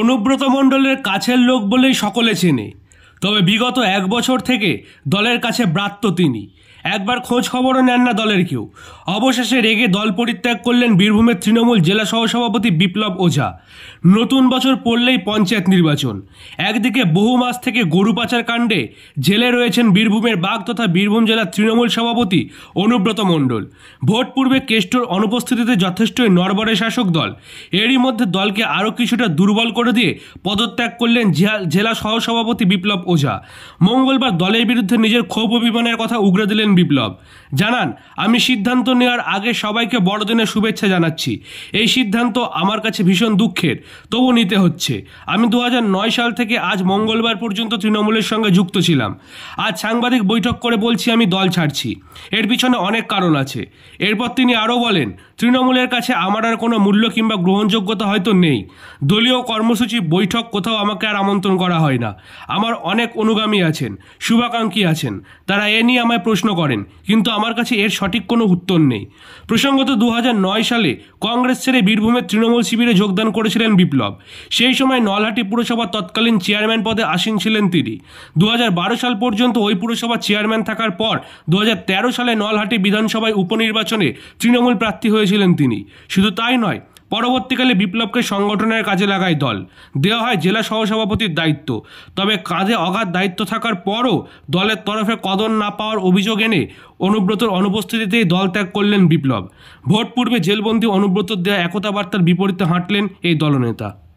অনুব্রত মণ্ডলের কাছের লোক বলেই সকলে চেনে তবে বিগত এক বছর থেকে দলের কাছে ব্রাত্য তিনি একবার খোঁজ খবরও নেন না দলের কেউ অবশেষে রেগে দল পরিত্যাগ করলেন বীরভূমের তৃণমূল জেলা সহসভাপতি বিপ্লব ওঝা নতুন বছর পড়লেই পঞ্চায়েত নির্বাচন একদিকে বহু মাস থেকে গরু পাচার কাণ্ডে জেলে রয়েছেন বীরভূমের বাঘ তথা বীরভূম জেলার তৃণমূল সভাপতি অনুব্রত মণ্ডল ভোট পূর্বে কেষ্টর অনুপস্থিতিতে যথেষ্টই নরবরে শাসক দল এরই মধ্যে দলকে আরও কিছুটা দুর্বল করে দিয়ে পদত্যাগ করলেন জেলা সহসভাপতি বিপ্লব ওঝা মঙ্গলবার দলের বিরুদ্ধে নিজের ক্ষোভ অভিমানের কথা উগড়ে দিলেন বিপ্লব জানান আমি সিদ্ধান্ত নেওয়ার আগে সবাইকে বড়দিনের শুভেচ্ছা জানাচ্ছি এই সিদ্ধান্ত আমার কাছে ভীষণ দুঃখের তবু নিতে হচ্ছে আমি দু সাল থেকে আজ মঙ্গলবার পর্যন্ত তৃণমূলের সঙ্গে যুক্ত ছিলাম আজ সাংবাদিক বৈঠক করে বলছি আমি দল ছাড়ছি এর পিছনে অনেক কারণ আছে এরপর তিনি আরও বলেন তৃণমূলের কাছে আমার আর কোনো মূল্য কিংবা গ্রহণযোগ্যতা হয়তো নেই দলীয় কর্মসূচি বৈঠক কোথাও আমাকে আর আমন্ত্রণ করা হয় না আমার অনেক অনেক অনুগামী আছেন শুভাকাঙ্ক্ষী আছেন তারা এ নিয়ে আমায় প্রশ্ন করেন কিন্তু আমার কাছে এর সঠিক কোনো উত্তর নেই প্রসঙ্গত দু সালে কংগ্রেস ছেড়ে বীরভূমের তৃণমূল শিবিরে যোগদান করেছিলেন বিপ্লব সেই সময় নলহাটি পুরসভার তৎকালীন চেয়ারম্যান পদে আসীন ছিলেন তিনি দু সাল পর্যন্ত ওই পুরসভার চেয়ারম্যান থাকার পর দু সালে নলহাটি বিধানসভায় উপনির্বাচনে তৃণমূল প্রার্থী হয়েছিলেন তিনি শুধু তাই নয় পরবর্তীকালে বিপ্লবকে সংগঠনের কাজে লাগায় দল দেওয়া হয় জেলা সহসভাপতির দায়িত্ব তবে কাজে অগাধ দায়িত্ব থাকার পরও দলের তরফে কদর না পাওয়ার অভিযোগ এনে অনুব্রতর অনুপস্থিতিতেই দল ত্যাগ করলেন বিপ্লব ভোট পূর্বে জেলবন্দি অনুব্রত দেয়া একতা বার্তার বিপরীতে হাঁটলেন এই দলনেতা